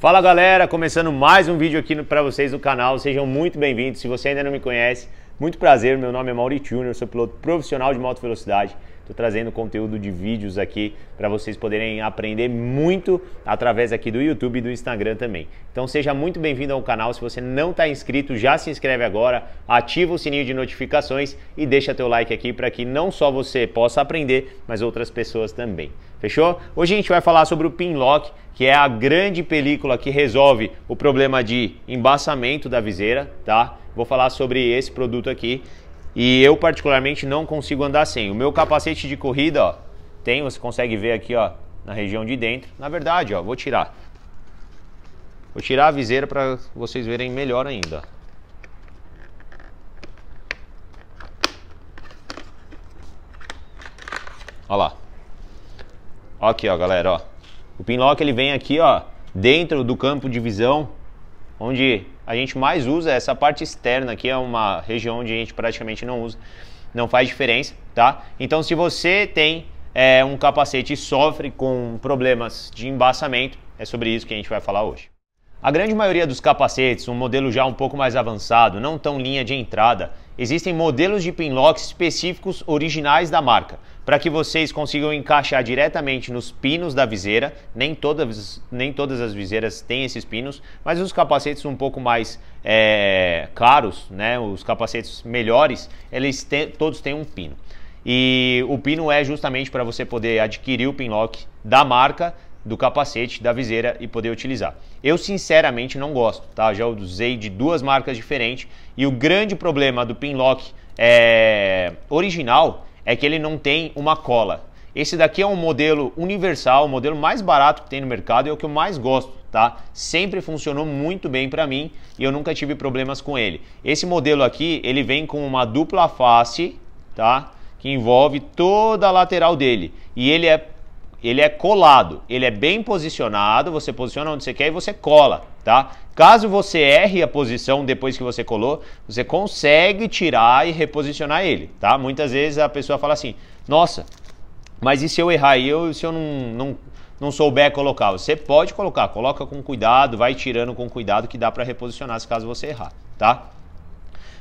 Fala galera, começando mais um vídeo aqui para vocês do canal, sejam muito bem-vindos. Se você ainda não me conhece, muito prazer, meu nome é Mauri Junior. sou piloto profissional de moto velocidade, Estou trazendo conteúdo de vídeos aqui para vocês poderem aprender muito através aqui do YouTube e do Instagram também. Então seja muito bem-vindo ao canal. Se você não está inscrito, já se inscreve agora, ativa o sininho de notificações e deixa teu like aqui para que não só você possa aprender, mas outras pessoas também. Fechou? Hoje a gente vai falar sobre o Pinlock, que é a grande película que resolve o problema de embaçamento da viseira, tá? Vou falar sobre esse produto aqui e eu particularmente não consigo andar sem. O meu capacete de corrida, ó, tem, você consegue ver aqui, ó, na região de dentro. Na verdade, ó, vou tirar. Vou tirar a viseira para vocês verem melhor ainda. Ó lá. Ó aqui, ó, galera, ó. O pinlock ele vem aqui, ó, dentro do campo de visão onde a gente mais usa essa parte externa aqui, é uma região onde a gente praticamente não usa, não faz diferença, tá? Então, se você tem é, um capacete e sofre com problemas de embaçamento, é sobre isso que a gente vai falar hoje. A grande maioria dos capacetes, um modelo já um pouco mais avançado, não tão linha de entrada, existem modelos de pinlocks específicos originais da marca, para que vocês consigam encaixar diretamente nos pinos da viseira. Nem todas, nem todas as viseiras têm esses pinos, mas os capacetes um pouco mais é, caros, né, os capacetes melhores, eles têm, todos têm um pino. E o pino é justamente para você poder adquirir o pinlock da marca do capacete, da viseira e poder utilizar. Eu sinceramente não gosto, tá? Já usei de duas marcas diferentes e o grande problema do pinlock é, original é que ele não tem uma cola. Esse daqui é um modelo universal, o modelo mais barato que tem no mercado e é o que eu mais gosto, tá? Sempre funcionou muito bem para mim e eu nunca tive problemas com ele. Esse modelo aqui, ele vem com uma dupla face, tá? Que envolve toda a lateral dele e ele é ele é colado, ele é bem posicionado, você posiciona onde você quer e você cola, tá? Caso você erre a posição depois que você colou, você consegue tirar e reposicionar ele, tá? Muitas vezes a pessoa fala assim, nossa, mas e se eu errar e eu, se eu não, não, não souber colocar? Você pode colocar, coloca com cuidado, vai tirando com cuidado que dá para reposicionar se caso você errar, tá?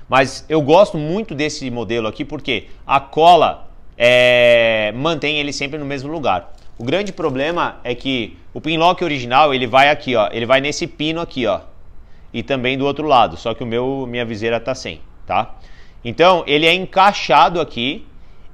Mas eu gosto muito desse modelo aqui porque a cola é, mantém ele sempre no mesmo lugar. O grande problema é que o pinlock original, ele vai aqui, ó, ele vai nesse pino aqui, ó, e também do outro lado, só que o meu, minha viseira tá sem, tá? Então, ele é encaixado aqui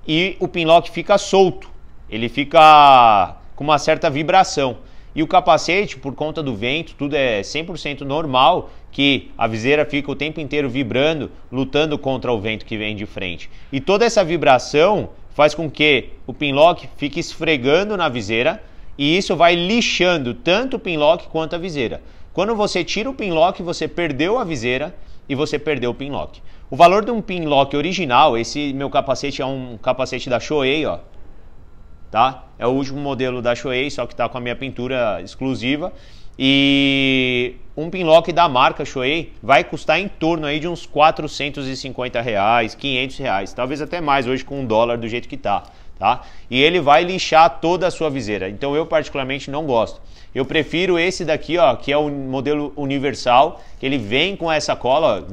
e o pinlock fica solto, ele fica com uma certa vibração. E o capacete, por conta do vento, tudo é 100% normal que a viseira fica o tempo inteiro vibrando, lutando contra o vento que vem de frente. E toda essa vibração faz com que o pinlock fique esfregando na viseira e isso vai lixando tanto o pinlock quanto a viseira. Quando você tira o pinlock, você perdeu a viseira e você perdeu o pinlock. O valor de um pinlock original, esse meu capacete é um capacete da Shoei, ó. Tá? É o último modelo da Shoei, só que tá com a minha pintura exclusiva. E um pinlock da marca Shoei vai custar em torno aí de uns 450 reais, 500 reais, talvez até mais hoje com o dólar do jeito que está tá? E ele vai lixar toda a sua viseira. Então eu particularmente não gosto. Eu prefiro esse daqui, ó, que é o modelo universal. Ele vem com essa cola,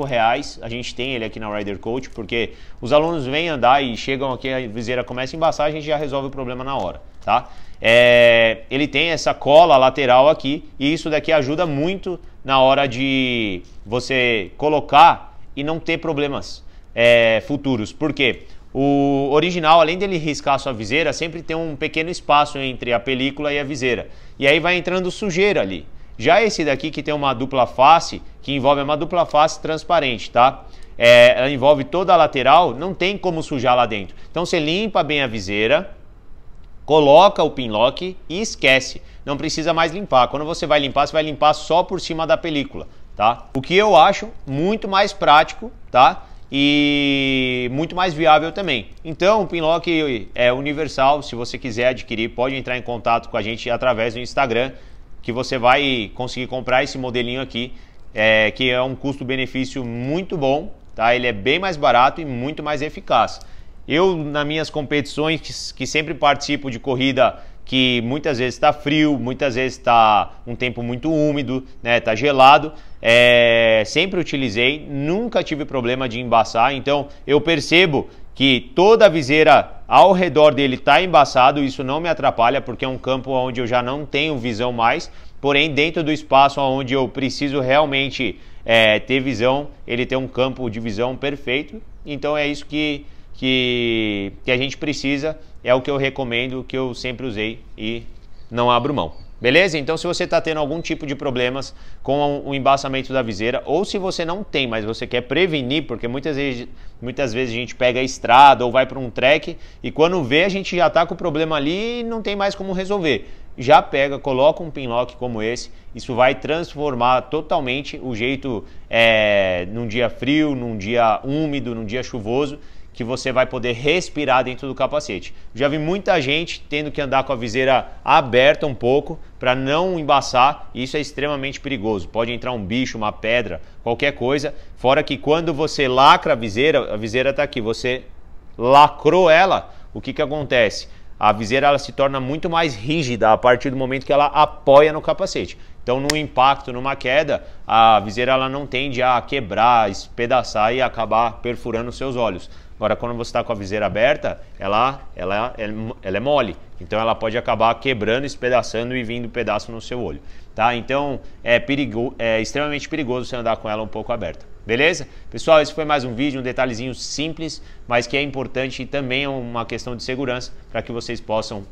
ó, reais. A gente tem ele aqui na Rider Coach, porque os alunos vêm andar e chegam aqui, a viseira começa a embaçar, a gente já resolve o problema na hora, tá? É, ele tem essa cola lateral aqui e isso daqui ajuda muito na hora de você colocar e não ter problemas é, futuros. Por quê? O original, além dele riscar a sua viseira, sempre tem um pequeno espaço entre a película e a viseira. E aí vai entrando sujeira ali. Já esse daqui que tem uma dupla face, que envolve uma dupla face transparente, tá? É, ela envolve toda a lateral, não tem como sujar lá dentro. Então você limpa bem a viseira, coloca o pinlock e esquece. Não precisa mais limpar. Quando você vai limpar, você vai limpar só por cima da película, tá? O que eu acho muito mais prático, tá? e muito mais viável também. Então, o Pinlock é universal. Se você quiser adquirir, pode entrar em contato com a gente através do Instagram, que você vai conseguir comprar esse modelinho aqui, é, que é um custo-benefício muito bom. Tá? Ele é bem mais barato e muito mais eficaz. Eu, nas minhas competições, que sempre participo de corrida que muitas vezes está frio, muitas vezes está um tempo muito úmido, né? Está gelado. É, sempre utilizei, nunca tive problema de embaçar. Então eu percebo que toda a viseira ao redor dele está embaçado. Isso não me atrapalha porque é um campo onde eu já não tenho visão mais. Porém, dentro do espaço onde eu preciso realmente é, ter visão, ele tem um campo de visão perfeito. Então é isso que que, que a gente precisa, é o que eu recomendo, que eu sempre usei e não abro mão. Beleza? Então, se você está tendo algum tipo de problemas com o embaçamento da viseira, ou se você não tem, mas você quer prevenir, porque muitas vezes, muitas vezes a gente pega a estrada ou vai para um trek e quando vê, a gente já está com o problema ali e não tem mais como resolver. Já pega, coloca um pinlock como esse, isso vai transformar totalmente o jeito é, num dia frio, num dia úmido, num dia chuvoso que você vai poder respirar dentro do capacete. Já vi muita gente tendo que andar com a viseira aberta um pouco para não embaçar, e isso é extremamente perigoso. Pode entrar um bicho, uma pedra, qualquer coisa. Fora que quando você lacra a viseira, a viseira está aqui, você lacrou ela, o que, que acontece? A viseira ela se torna muito mais rígida a partir do momento que ela apoia no capacete. Então, no impacto, numa queda, a viseira ela não tende a quebrar, espedaçar e acabar perfurando seus olhos. Agora, quando você está com a viseira aberta, ela, ela, é, ela é mole. Então, ela pode acabar quebrando, espedaçando e vindo pedaço no seu olho. Tá? Então, é, perigo, é extremamente perigoso você andar com ela um pouco aberta. Beleza? Pessoal, esse foi mais um vídeo, um detalhezinho simples, mas que é importante e também é uma questão de segurança para que vocês possam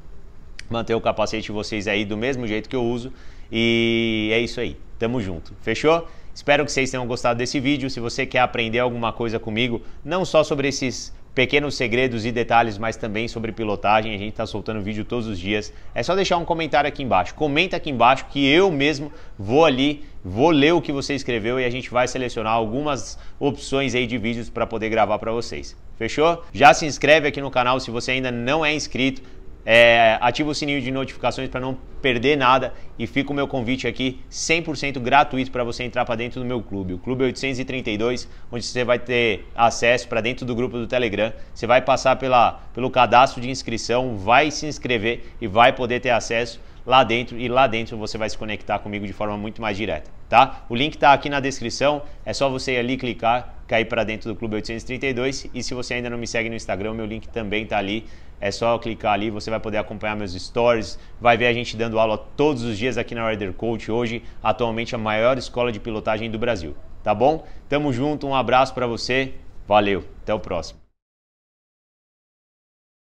manter o capacete de vocês aí do mesmo jeito que eu uso. E é isso aí. Tamo junto. Fechou? Espero que vocês tenham gostado desse vídeo. Se você quer aprender alguma coisa comigo, não só sobre esses pequenos segredos e detalhes, mas também sobre pilotagem. A gente está soltando vídeo todos os dias. É só deixar um comentário aqui embaixo. Comenta aqui embaixo que eu mesmo vou ali, vou ler o que você escreveu e a gente vai selecionar algumas opções aí de vídeos para poder gravar para vocês. Fechou? Já se inscreve aqui no canal se você ainda não é inscrito é, ativa o sininho de notificações para não perder nada e fica o meu convite aqui 100% gratuito para você entrar para dentro do meu clube, o Clube 832, onde você vai ter acesso para dentro do grupo do Telegram. Você vai passar pela, pelo cadastro de inscrição, vai se inscrever e vai poder ter acesso lá dentro e lá dentro você vai se conectar comigo de forma muito mais direta, tá? O link está aqui na descrição, é só você ir ali clicar, cair para dentro do Clube 832 e se você ainda não me segue no Instagram, meu link também está ali. É só clicar ali, você vai poder acompanhar meus stories, vai ver a gente dando aula todos os dias aqui na Rider Coach, hoje, atualmente a maior escola de pilotagem do Brasil. Tá bom? Tamo junto, um abraço para você, valeu, até o próximo.